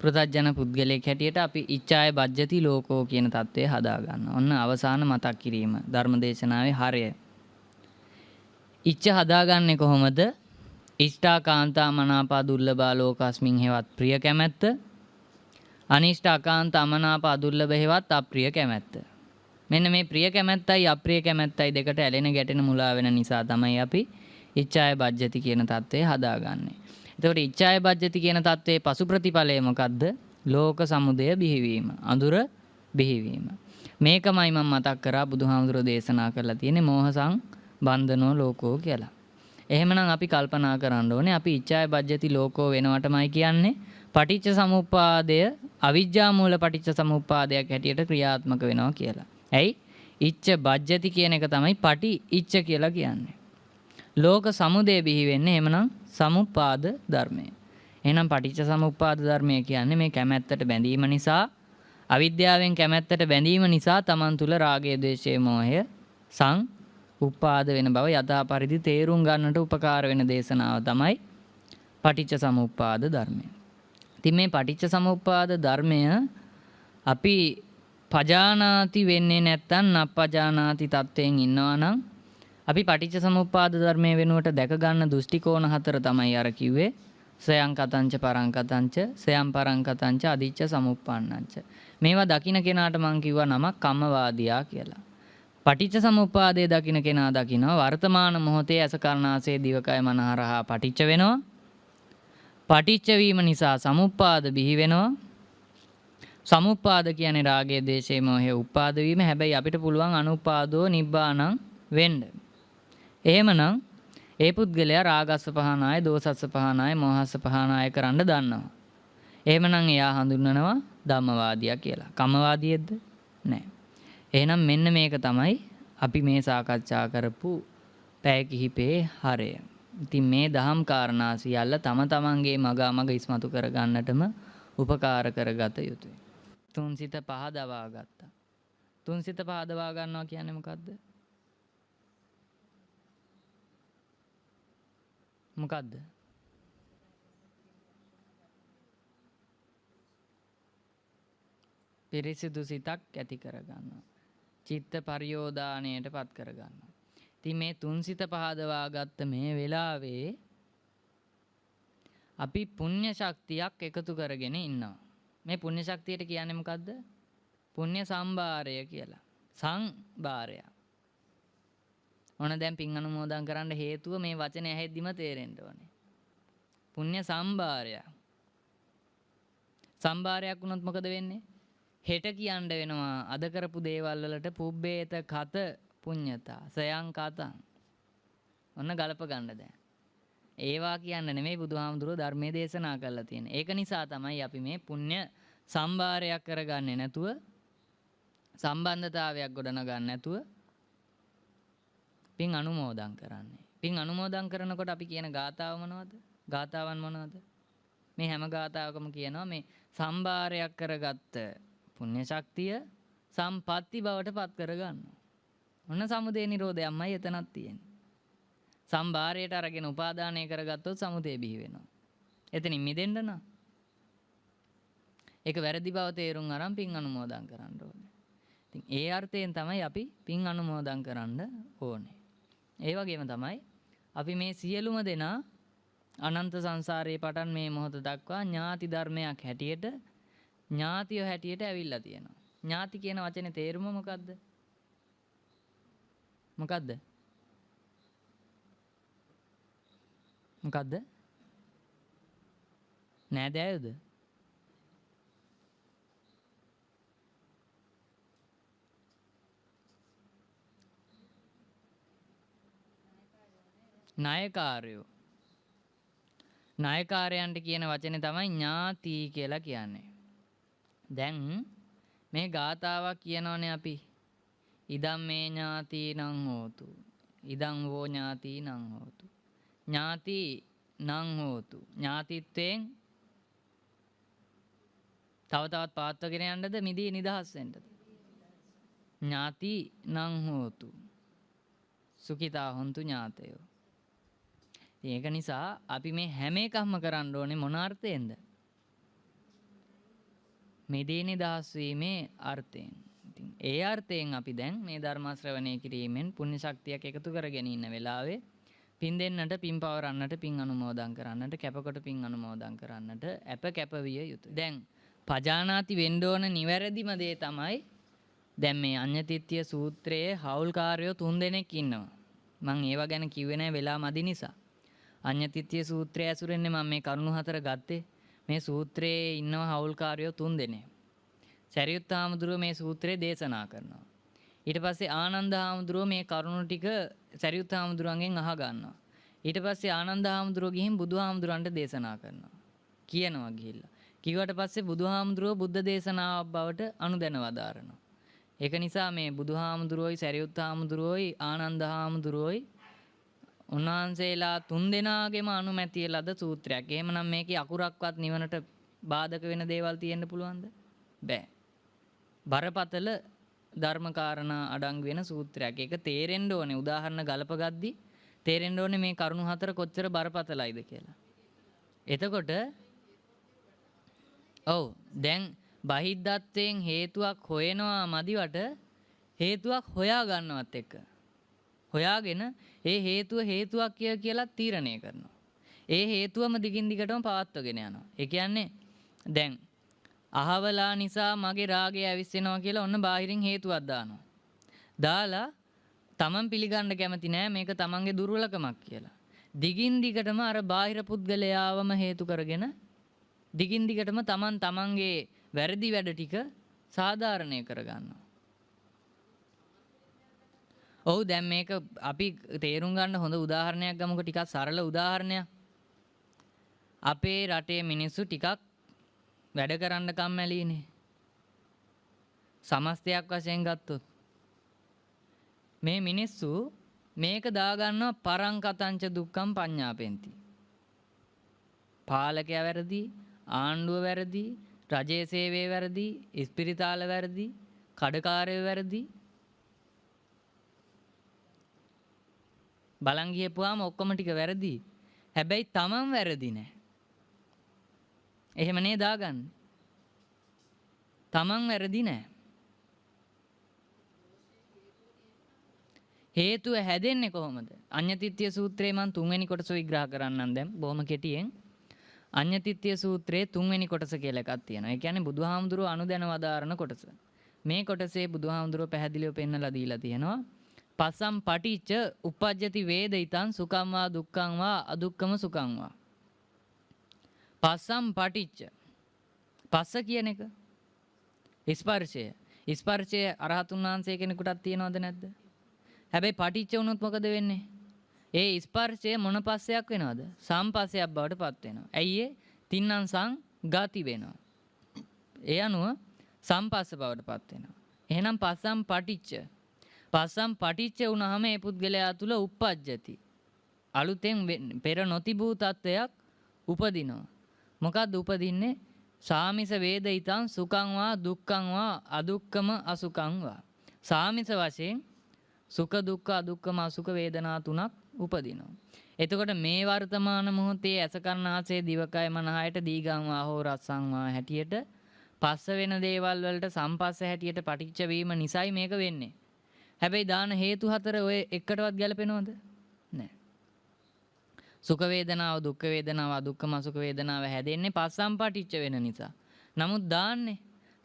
ප්‍රතජන පුද්ගලයෙක් හැටියට අපි ඉච්ඡාය බජ්ජති ලෝකෝ කියන தત્ත්වය හදාගන්න. ඔන්න අවසාන මතක් කිරීම ධර්මදේශනාවේ හරය. ඉච්ඡ හදාගන්නේ කොහොමද? ඉෂ්ඨා කාන්තා මනාපා දුර්ලභා ලෝකස්මින් හේවත් ප්‍රිය කැමැත්ත. අනිෂ්ඨ අකාන්ත අමනාපා දුර්ලභ හේවත් අප්‍රිය කැමැත්ත. මෙන්න මේ ප්‍රිය කැමැත්තයි අප්‍රිය කැමැත්තයි දෙකට ඇලෙන ගැටෙන මුලා වෙන නිසා තමයි අපි ඉච්ඡාය බජ්ජති කියන தત્ත්වය හදාගන්නේ. එතකොට ඉච්ඡාය බජ්ජති කියන தત્ත්වයේ පසු ප්‍රතිඵලය මොකද්ද? ලෝක සමුදය බිහිවීම. අඳුර බිහිවීම. මේකමයි මම මතක් කරා බුදුහාමුදුරෝ දේශනා කරලා තියෙන්නේ මෝහසං බන්ධනෝ ලෝකෝ කියලා. එහෙමනම් අපි කල්පනා කරන්න ඕනේ අපි ඉච්ඡාය බජ්ජති ලෝකෝ වෙනවටමයි කියන්නේ පටිච්ච සමුප්පාදය අවිජ්ජා මූල පටිච්ච සමුප්පාදයක් හැටියට ක්‍රියාත්මක වෙනවා කියලා. ඇයි? ඉච්ඡ බජ්ජති කියන එක තමයි පටි ඉච්ඡ කියලා කියන්නේ. ලෝක සමුදය බිහි වෙන්නේ එහෙමනම් සමුප්පාද ධර්මය. එහෙනම් පටිච්ච සමුප්පාද ධර්මය කියන්නේ මේ කැමැත්තට බැඳීම නිසා අවිද්‍යාවෙන් කැමැත්තට බැඳීම නිසා තමන් තුළ රාගය, ద్వේෂය, මෝහය සං උපාද වෙන බව යථා පරිදි තේරුම් ගන්නට උපකාර වෙන දේශනාව තමයි පටිච්ච සමුප්පාද ධර්මය. ඉතින් මේ පටිච්ච සමුප්පාද ධර්මය අපි පජානාති වෙන්නේ නැත්නම් නප්පජානාති තත්වයෙන් ඉන්නවා නම් අපි පටිච්ච සමුප්පාද ධර්මය වෙනුවට දැකගන්න දෘෂ්ටිකෝණ හතර තමයි අර කිව්වේ සයං කතංච පරං කතංච සයම් පරං කතංච අදිච්ච සමුප්පන්නංච මේවා දකින කෙනාට මං කිව්වා නමක් කම්මවාදියා කියලා පටිච්ච සමුප්පාදයේ දකින කෙනා දකිනවා වර්තමාන මොහොතේ අසකරණාසේ දිවකය මනහරහා පටිච්ච වෙනවා පටිච්ච වීම නිසා සමුප්පාද බිහි වෙනවා සමුප්පාද කියන්නේ රාගයේ දේශයේ මොහේ උපාද වීම හැබැයි අපිට පුළුවන් අනුපාදෝ නිබ්බාණං වෙන්න එහෙමනම් ඒ පුද්ගලයා රාගස්ස පහනාය, දෝසස්ස පහනාය, මෝහස්ස පහනාය කරන්න දන්නවා. එහෙමනම් එයා හඳුන්වනවා ධම්මවාදියා කියලා. කමවාදියෙක්ද? නෑ. එහෙනම් මෙන්න මේක තමයි අපි මේ සාකච්ඡා කරපු පැය කිහිපේ හරය. ඉතින් මේ දහම් කාරණා සියල්ල තම තමන්ගේ මග අමග ඉස්මතු කරගන්නටම උපකාර කරගත යුතුය. තුන්සිත පහ දවා ගත්තා. තුන්සිත පහ දවා ගන්නවා කියන්නේ මොකද්ද? මොකක්ද පිරිසිදු සිතක් ඇති කරගන්න. චිත්ත පරියෝදානයට පත් කරගන්න. ඉතින් මේ තුන් සිත පහදවා ගත්ත මේ වෙලාවේ අපි පුණ්‍ය ශක්තියක් එකතු කරගෙන ඉන්නවා. මේ පුණ්‍ය ශක්තියට කියන්නේ මොකද්ද? පුණ්‍ය සම්භාරය කියලා. සංභාරයක්. ඕන දැන් පින් අනුමෝදන් කරන්න හේතුව මේ වචනේ ඇහෙද්දිම තේරෙන්න ඕනේ. පුණ්‍ය සම්භාරයක්. සම්භාරයක් වුණොත් මොකද වෙන්නේ? හෙට කියන්න වෙනවා අද කරපු දේවල් වලට පුබ්බේත කත පුඤ්ඤතා සයං කතං. ඔන්න ගලප ගන්න දැන්. ඒවා කියන්න නෙමෙයි බුදුහාමුදුරුවෝ ධර්මයේ දේශනා කරලා තියෙන්නේ. ඒක නිසා තමයි අපි මේ පුණ්‍ය සම්භාරයක් කරගන්නේ නැතුව සම්බන්ධතාවයක් ගොඩනගන්නේ නැතුව පින් අනුමෝදන් කරන්නේ. පින් අනුමෝදන් කරනකොට අපි කියන ගාතාව මොනවද? ගාතාවන් මොනවද? මේ හැම ගාතාවකම කියනවා මේ සම්භාරයක් කරගත්ත පුණ්‍ය ශක්තිය සම්පatti බවට පත් කරගන්නවා. ඔන්න සමුදේ නිරෝධයම්මයි එතනක් තියෙන්නේ. සම්භාරයට අරගෙන උපාදානය කරගත්තොත් සමුදේ බිහි වෙනවා. එතනින් මිදෙන්න නම් ඒක වැරදි බව තේරුම් අරන් පින් අනුමෝදන් කරන්න ඕනේ. ඉතින් ඒ අර්ථයෙන් තමයි අපි පින් අනුමෝදන් කරන්න ඕනේ. ඒ වගේම තමයි අපි මේ සියලුම දෙනා අනන්ත සංසාරයේ පටන් මේ මොහොත දක්වා ඥාති ධර්මයක් හැටියට ඥාතිය හැටියට ඇවිල්ලා තියෙනවා. ඥාති කියන වචනේ තේරුම මොකද්ද? මොකද්ද? මොකද්ද? නෑදෑයෝද? ණයකාරයෝ ණයකාරයන්ට කියන වචනේ තමයි ඥාති කියලා කියන්නේ. දැන් මේ ගාතාවක් කියනෝනේ අපි. ඉදම් මේ ඥාතිනම් හෝතු. ඉදම් වෝ ඥාතිනම් හෝතු. ඥාති නම් හෝතු. ඥාතිත්වයෙන් තව තවත් පාත්වගෙන යන්නද මිදී නිදහස් වෙන්නද? ඥාති නම් හෝතු. සුඛිතා හොන්තු ඥාතයෝ. ඉතින් ඒක නිසා අපි මේ හැම එකක්ම කරන්න ඕනේ මොන අර්ථයෙන්ද? මෙදේනේ දහස් වීමේ අර්ථයෙන්. ඉතින් ඒ අර්ථයෙන් අපි දැන් මේ ධර්ම ශ්‍රවණය කිරීමෙන් පුණ්‍ය ශක්තියක් එකතු කරගෙන ඉන්න වෙලාවේ පින් දෙන්නට පින් පවරන්නට පින් අනුමෝදන් කරන්නට කැපකොට පින් අනුමෝදන් කරන්නට අප කැපවිය යුතුය. දැන් පජානාති වෙන්න ඕන නිවැරදිම දේ තමයි දැන් මේ අඤ්ඤතිත්‍ය සූත්‍රයේ හවුල්කාරයෝ තුන් දෙනෙක් ඉන්නවා. මම ඒවා ගැන කිව්වේ නැහැ වෙලා මදි නිසා. අඤ්ඤතිත්‍ය සූත්‍රය ඇසුරෙන්නේ මම මේ කරුණු හතර ගත්තේ. මේ සූත්‍රයේ ඉන්නව හවුල්කාරයෝ තුන් දෙනෙක්. සරියුත් හාමුදුරුව මේ සූත්‍රය දේශනා කරනවා. ඊට පස්සේ ආනන්ද හාමුදුරුව මේ කරුණු ටික සරියුත් හාමුදුරුවන්ගෙන් අහ ගන්නවා. ඊට පස්සේ ආනන්ද හාමුදුරුව ගිහින් බුදුහාමුදුරන්ට දේශනා කරනවා. කියනවා ගිහිල්ලා. කිව්වට පස්සේ බුදුහාමුදුරුව බුද්ධ දේශනාවක් බවට අනුදැන වදාරනවා. ඒක නිසා මේ බුදුහාමුදුරුවෝයි සරියුත් හාමුදුරුවෝයි ආනන්ද හාමුදුරුවෝයි උන්වහන්සේලා තුන් දෙනාගේම අනුමැතිය ලද සූත්‍රයක්. එහෙමනම් මේකේ අකුරක්වත් නිවනට බාධක වෙන දේවල් තියෙන්න පුළුවන්ද? බෑ. බරපතල ධර්මකාරණා අඩංගු වෙන සූත්‍රයක්. ඒක තේරෙන්න ඕනේ. උදාහරණ ගලපගද්දී තේරෙන්න ඕනේ මේ කරුණු හතර කොච්චර බරපතලයිද කියලා. එතකොට ඔව් දැන් බහිද්ධත්වයෙන් හේතුවක් හොයනවා මදිවට හේතුවක් හොයා ගන්නවත් එක්ක හොයාගෙන ඒ හේතුව හේතුවක් කිය කියලා තීරණය කරනවා. ඒ හේතුවම දිගින් දිගටම පවත්වගෙන යනවා. ඒ කියන්නේ දැන් අහවලා නිසා මගේ රාගය ඇවිස්සෙනවා කියලා ඔන්න බාහිරින් හේතුවක් දානවා. දාලා තමන් පිළිගන්න කැමති නෑ මේක තමන්ගේ දුර්වලකමක් කියලා. දිගින් දිගටම අර බාහිර පුද්ගලයාවම හේතු කරගෙන දිගින් දිගටම තමන් තමන්ගේ වැරදි වැඩ ටික සාධාරණය කරගන්නවා. ඔහු දැම් මේක අපි තේරුම් ගන්න හොඳ උදාහරණයක් ගමක ටිකක් සරල උදාහරණයක් අපේ රටේ මිනිස්සු ටිකක් වැඩ කරන්න කම්මැලිනේ සමස්තයක් වශයෙන් ගත්තොත් මේ මිනිස්සු මේක දාගන්නවා පරංකතංච දුක්ඛම් පඤ්ඤාපෙන්ති පාලකයා වැරදි ආණ්ඩුව වැරදි රජයේ සේවය වැරදි ඉස්පිරිතාල වැරදි කඩකාරයෝ වැරදි බලන් ගියපුවාම ඔක්කොම ටික වැරදි. හැබැයි තමන් වැරදි නෑ. එහෙම නේ දාගන්න. තමන් වැරදි නෑ. හේතුව හැදෙන්නේ කොහොමද? අඤ්ඤතිත්‍ය සූත්‍රයේ මම තුන්වෙනි කොටස විග්‍රහ කරන්නම් දැන් බොහොම කෙටියෙන්. අඤ්ඤතිත්‍ය සූත්‍රයේ තුන්වෙනි කොටස කියලා එකක් තියෙනවා. ඒ කියන්නේ බුදුහාමුදුරුවෝ අනුදැන වදාරන කොටස. මේ කොටසේ බුදුහාමුදුරුවෝ පැහැදිලිව පෙන්නලා දීලා තියෙනවා. පස්සම් පටිච්ච උපජ්ජති වේදිතං සුඛං වා දුක්ඛං වා අදුක්ඛම සුඛං වා පස්සම් පටිච්ච පස්ස කියන එක ස්පර්ශය ස්පර්ශය අරහතුන් වහන්සේ කෙනෙකුටත් තියනවද නැද්ද හැබැයි පටිච්ච වුණොත් මොකද වෙන්නේ ඒ ස්පර්ශය මොන පස්සයක් වෙනවද සම්පස්සයක් බවට පත් වෙනවා ඇයි ඒ තින්නම් සං ගති වෙනවා ඒ අනුව සම්පස්ස බවට පත් වෙනවා එහෙනම් පස්සම් පටිච්ච පස්සම් පටිච්ච වුණහම ඒ පුද්ගලයා තුළ උප්පජ්ජති. අලුතෙන් පෙර නොතිබූ තත්ත්වයක් උපදිනවා. මොකක්ද උපදින්නේ? සාමිස වේදිතං සුඛං වා දුක්ඛං වා අදුක්කම අසුඛං වා. සාමිස වශයෙන් සුඛ දුක්ඛ අදුක්කම අසුඛ වේදනා තුනක් උපදිනවා. එතකොට මේ වර්තමාන මොහොතේ අසකරණාසේ දිවකය මනහයට දීගං වා හෝ රස්සං වා හැටියට පස්ස වෙන දේවල් වලට සම්පස්ස හැටියට පටිච්ච වීම නිසයි මේක වෙන්නේ. හැබැයි දාන හේතු හතර ඔය එකටවත් ගැලපෙනවද? නෑ. සුඛ වේදනාව, දුක්ඛ වේදනාව, අදුක්ඛම සුඛ වේදනාව හැදෙන්නේ පස්සම්පාටිච්ච වෙන නිසා. නමුත් දාන්නේ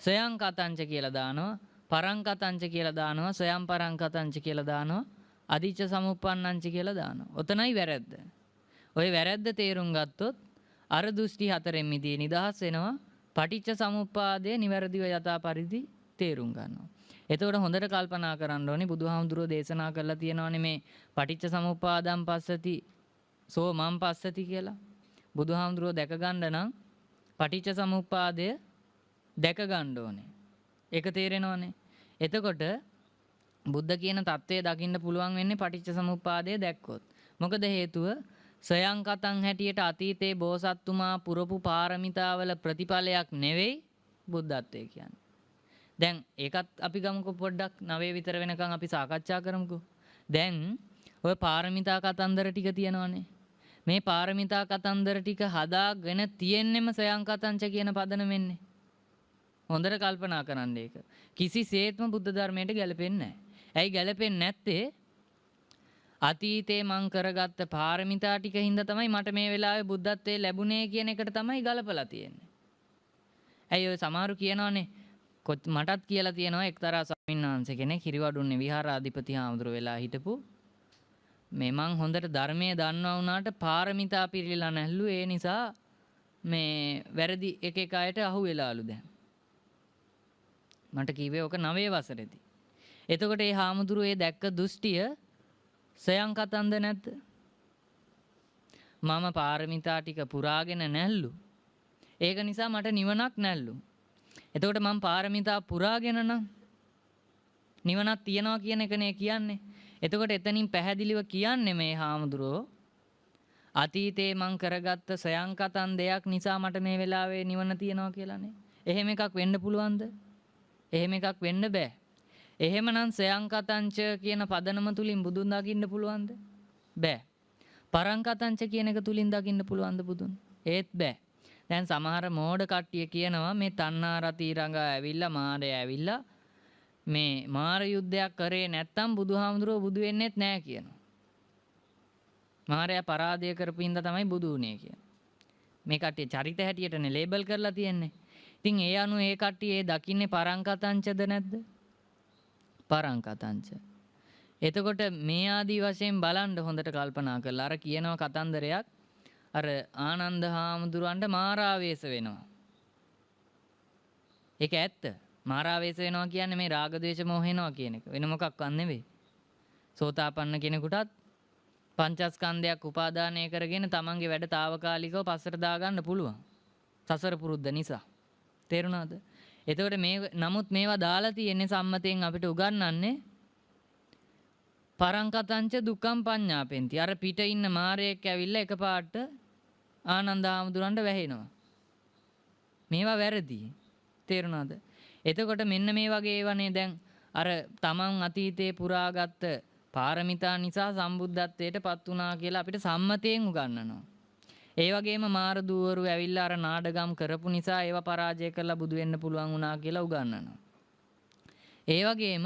සයං කතංච කියලා දානවා, පරං කතංච කියලා දානවා, සයං පරං කතංච කියලා දානවා, අදිච්ච සමුප්පන්නංච කියලා දානවා. ඔතනයි වැරද්ද. ඔය වැරද්ද තේරුම් ගත්තොත් අර දෘෂ්ටි හතරෙන් මිදී නිදහස් වෙනවා. පටිච්ච සමුප්පාදය නිවැරදිව යථා පරිදි තේරුම් ගන්නවා. එතකොට හොඳට කල්පනා කරන්න ඕනේ බුදුහාමුදුරෝ දේශනා කරලා තියෙනවානේ මේ පටිච්ච සමුප්පාදම් පස්සති සෝ මම් පස්සති කියලා. බුදුහාමුදුරෝ දැක ගන්න නම් පටිච්ච සමුප්පාදය දැක ගන්න ඕනේ. ඒක තේරෙනවනේ. එතකොට බුද්ධ කියන தත්වයේ දකින්න පුළුවන් වෙන්නේ පටිච්ච සමුප්පාදය දැක්කොත්. මොකද හේතුව සයං කතං හැටියට අතීතේ බෝසත්තුමා පුරපු පාරමිතාවල ප්‍රතිඵලයක් නෙවෙයි බුද්ධත්වය කියන්නේ. දැන් ඒකත් අපි ගමකු පොඩ්ඩක් නවේ විතර වෙනකං අපි සාකච්ඡා කරමුකු. දැන් ඔය පාරමිතා කතන්දර ටික තියෙනවනේ. මේ පාරමිතා කතන්දර ටික හදාගෙන තියෙන්නෙම සොයං කතංච කියන පදන මෙන්නේ. හොඳට කල්පනා කරන්න ඒක. කිසිසේත්ම බුද්ධ ධර්මයට ගැලපෙන්නේ නැහැ. ඇයි ගැලපෙන්නේ නැත්තේ? අතීතේ මං කරගත්ත පාරමිතා ටික හින්දා තමයි මට මේ වෙලාවේ බුද්ධත්වයේ ලැබුණේ කියන එකට තමයි ගලපලා තියෙන්නේ. ඇයි ඔය සමහරු කියනවනේ මටත් කියලා තියෙනවා එක්තරා ස්වාමීන් වහන්සේ කෙනෙක් හිරිවඩුන්නේ විහාරාධිපති හාමුදුරු වෙලා හිටපු මේ මං හොඳට ධර්මයේ දන්නවා වුණාට පාරමිතා පිරීලා නැහැලු ඒ නිසා මේ වැරදි එක එක අයට අහු වෙලාලු දැන් මට කිව්වේ ඔක 9 වසරේදී එතකොට මේ හාමුදුරු ඒ දැක්ක දෘෂ්ටිය සයන් කතන්ද නැද්ද මම පාරමිතා ටික පුරාගෙන නැල්ලු ඒක නිසා මට නිවනක් නැල්ලු එතකොට මම පාරමිතා පුරාගෙන නම් නිවනක් තියනවා කියන එකනේ කියන්නේ. එතකොට එතනින් පැහැදිලිව කියන්නේ මේ හාමුදුරුවෝ අතීතේ මං කරගත්ත සයන්කතන් දෙයක් නිසා මට මේ වෙලාවේ නිවන තියනවා කියලානේ. එහෙම එකක් වෙන්න පුළුවන්ද? එහෙම එකක් වෙන්න බෑ. එහෙමනම් සයන්කතංච කියන පදනම තුලින් බුදුන් දකින්න පුළුවන්ද? බෑ. පරංකතංච කියන එක තුලින් දකින්න පුළුවන්ද බුදුන්? ඒත් බෑ. දැන් සමහර මෝඩ කට්ටිය කියනවා මේ තණ්හා රති රඟ ඇවිල්ලා මාරය ඇවිල්ලා මේ මාර යුද්ධයක් කරේ නැත්තම් බුදුහාමුදුරුව බුදු වෙන්නේත් නැහැ කියනවා. මාරයා පරාදය කරපු හින්දා තමයි බුදු වුණේ කියන. මේ කට්ටිය චරිත හැටියටනේ ලේබල් කරලා තියෙන්නේ. ඉතින් ඒ අනුව ඒ කට්ටිය ඒ දකින්නේ පරංකතංචද නැද්ද? පරංකතංච. එතකොට මේ ආදී වශයෙන් බලන්න හොඳට කල්පනා කරලා අර කියනවා කතන්දරයක් අර ආනන්ද හාමුදුරුවන්ට මාරාවේශ වෙනවා. ඒක ඇත්ත. මාරාවේශ වෙනවා කියන්නේ මේ රාග ద్వේෂ මොහේනවා කියන එක. වෙන මොකක්වත් නෙවෙයි. සෝතාපන්න කෙනෙකුටත් පංචස්කන්ධයක් උපාදානය කරගෙන තමන්ගේ වැඩ తాවකාලිකව පස්සට දාගන්න පුළුවන්. සසර පුරුද්ද නිසා. තේරුණාද? එතකොට මේ නමුත් මේවා දාලා තියෙන්නේ සම්මතයෙන් අපිට උගන්වන්නේ පරංකතංච දුක්ඛම් පඤ්ඤාපෙන්ති. අර පිට ඉන්න මාරයෙක් ඇවිල්ලා එකපාරට ආනන්ද හාමුදුරන්ට වැහෙනවා. මේවා වැරදි. තේරුණාද? එතකොට මෙන්න මේ වගේ ඒවානේ දැන් අර තමන් අතීතේ පුරාගත්ත පාරමිතා නිසා සම්බුද්ධත්වයට පත් වුණා කියලා අපිට සම්මතයෙන් උගන්වනවා. ඒ වගේම මාර දුවරු ඇවිල්ලා අර නාඩගම් කරපු නිසා ඒව පරාජය කරලා බුදු වෙන්න පුළුවන් වුණා කියලා උගන්වනවා. ඒ වගේම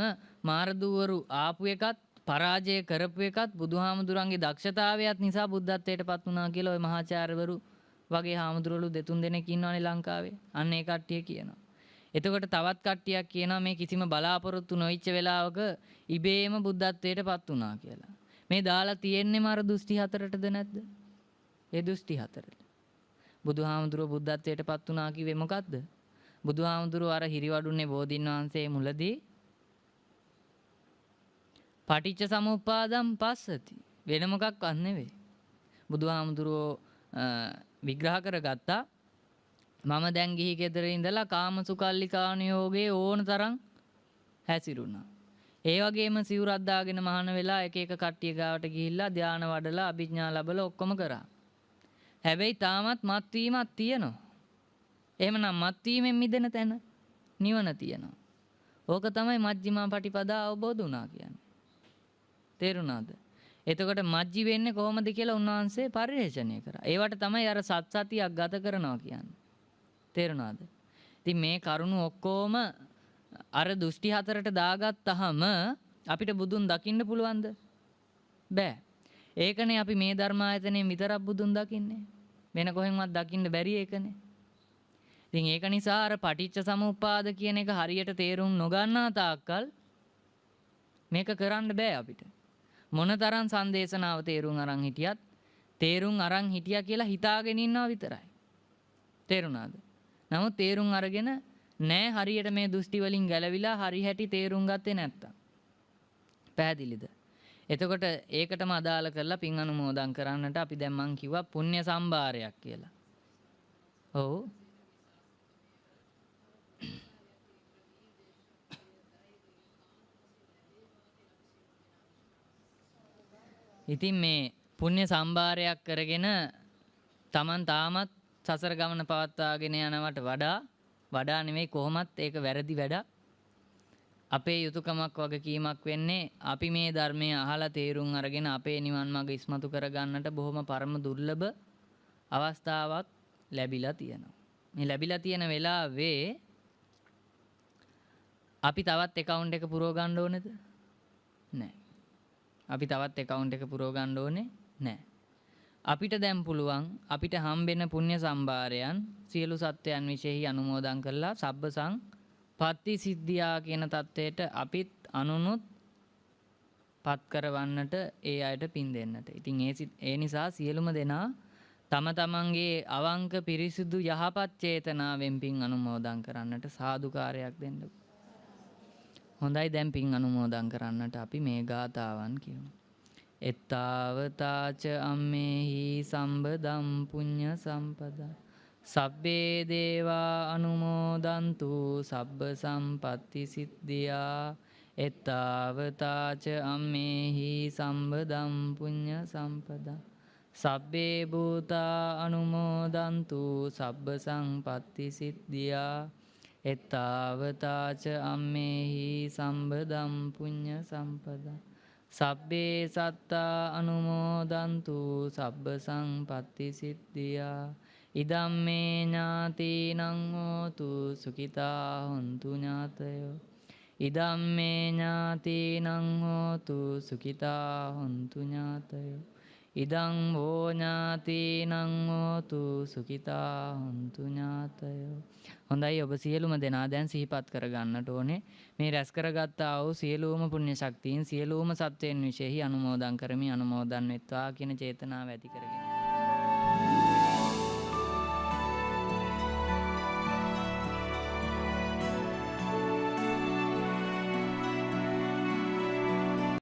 මාර දුවරු ආපු එකත් පරාජය කරපු එකත් බුදුහාමුදුරන්ගේ දක්ෂතාවයත් නිසා බුද්ධත්වයට පත් වුණා කියලා ওই මහාචාර්යවරු වගේ හාමුදුරුවලු දෙතුන් දෙනෙක් ඉන්නවනේ ලංකාවේ. අන්න ඒ කට්ටිය කියනවා. එතකොට තවත් කට්ටියක් කියනවා මේ කිසිම බලාපොරොත්තු නොවිච්ච වෙලාවක ඉබේම බුද්ධත්වයට පත් වුණා කියලා. මේ දාලා තියෙන්නේම අර දෘෂ්ටි හතරටද නැද්ද? ඒ දෘෂ්ටි හතරට. බුදුහාමුදුරුව බුද්ධත්වයට පත් වුණා කිව්වේ මොකද්ද? බුදුහාමුදුරුව අර හිරිවඩුන්නේ බෝධින් වහන්සේ මුලදී පටිච්ච සමුපාදම් පස්සති වෙන මොකක් අන්නෙවේ. බුදුහාමුදුරුවෝ විග්‍රහ කර ගත්තා මම දැන් ගිහි ගෙදර ඉඳලා කාමසුකල්ලිකානුයෝගේ ඕන තරම් හැසිරුණා. ඒ වගේම සිවුරක් දාගෙන මහාන වෙලා එක එක කට්ටිය ගාවට ගිහිල්ලා ධාන වඩලා අභිඥා ලැබලා ඔක්කොම කරා. හැබැයි තාමත් මත් වීමක් තියෙනවා. එහෙමනම් මත් වීමෙන් මිදෙන තැන නිවන තියෙනවා. ඕක තමයි මජ්ක්‍ධිමා පටිපදා අවබෝධ වුණා කියන්නේ. තේරුණාද? එතකොට මජ්ජි වෙන්නේ කොහොමද කියලා උන්වහන්සේ පරිහේචනය කරා. ඒවට තමයි අර සත්සතියක් ගත කරනවා කියන්නේ. තේරුණාද? ඉතින් මේ කරුණු ඔක්කොම අර දෘෂ්ටි හතරට දාගත්තාම අපිට බුදුන් දකින්න පුළුවන්ද? බෑ. ඒකනේ අපි මේ ධර්මායතනයෙන් විතරක් බුදුන් දකින්නේ. වෙන කොහෙන්වත් දකින්න බැරි ඒකනේ. ඉතින් ඒක නිසා අර පටිච්ච සමුප්පාද කියන එක හරියට තේරුම් නොගන්නා තාක්කල් මේක කරන්න බෑ අපිට. මොනතරම් සංදේශනාව තේරුම් අරන් හිටියත් තේරුම් අරන් හිටියා කියලා හිතාගෙන ඉන්නවා විතරයි. තේරුණාද? නමුත් තේරුම් අරගෙන නෑ හරියට මේ දෘෂ්ටි වලින් ගැලවිලා හරි හැටි තේරුම් ගත්තේ නැත්තම්. පැහැදිලිද? එතකොට ඒකටම අදාළ කරලා පින් අනුමෝදන් කරන්නට අපි දැන් මං කිව්වා පුණ්‍ය සම්භාරයක් කියලා. ඔව්. ඉතින් මේ පුණ්‍ය සම්භාරයක් කරගෙන Taman තාමත් සසර ගමන පවත්වාගෙන යනවට වඩා වඩා නෙමෙයි කොහොමත් ඒක වැරදි වැඩක්. අපේ යුතුයකමක් වගකීමක් වෙන්නේ අපි මේ ධර්මය අහලා තේරුම් අරගෙන අපේ නිවන් මාර්ග ඉස්මතු කරගන්නට බොහොම පරම දුර්ලභ අවස්ථාවක් ලැබිලා තියෙනවා. මේ ලැබිලා තියෙන වෙලාවේ අපි තවත් account එක පුරව ගන්න ඕනේද? නැහැ. අපි තවත් එකවුන්් එක පුරෝගණ්ඩ ඕනේ නෑ. අපිට දැම් පුළුවන් අපිට හම්බෙන පුුණ්්‍ය සම්භාරයන් සියලු සත්‍යයන් විශෙහි අනුමෝදන් කරලා සබ්බසං පත්ති සිද්ධියා කියන තත්ත්වයට අපිත් අනුනුත් පත්කරවන්නට ඒ අයට පින් දෙන්නට. ඉතින් ඒ නිසා සියලුම දෙනා තම තමන්ගේ අවංක පිරිසිදු යහපත් චේතනාවෙන් පින් අනුමෝදන් කරන්නට සාධකාරයක් දෙන්නකු. හොඳයි දැන් පින් අනුමෝදන් කරන්නට අපි මේ ගාතාවන් කියමු. එත්තාවතාච අම්මේහි සම්බදම් පුඤ්ඤ සම්පදා සබ්බේ දේවා අනුමෝදන්තු සබ්බ සම්පatti සිද්ධියා එත්තාවතාච අම්මේහි සම්බදම් පුඤ්ඤ සම්පදා සබ්බේ භූතා අනුමෝදන්තු සබ්බ සංපatti සිද්ධියා එත්තාවතාච අම්මේහි සම්බදම් පුඤ්ඤ සම්පදා සබ්බේ සත්තා අනුමෝදන්තු සබ්බ සංපත්ති සිද්ධියා ඉදම්මේ ඥාතිනං හෝතු සුඛිතා හොන්තු ඥාතයෝ ඉදම්මේ ඥාතිනං හෝතු සුඛිතා හොන්තු ඥාතයෝ ඉදං වෝ ඥාතීනං හෝතු සුඛිතා හුන්තු ඥාතයෝ හොඳයි ඔබ සියලුම දෙනා දැන් සිහිපත් කරගන්නට ඕනේ මේ රැස් කරගත්තා වූ සියලුම පුණ්‍ය ශක්තියින් සියලුම සත්වයන් විශේෂයි අනුමෝදන් කරමි අනුමෝදන් වෙත්වා කියන චේතනාව ඇති කරගෙන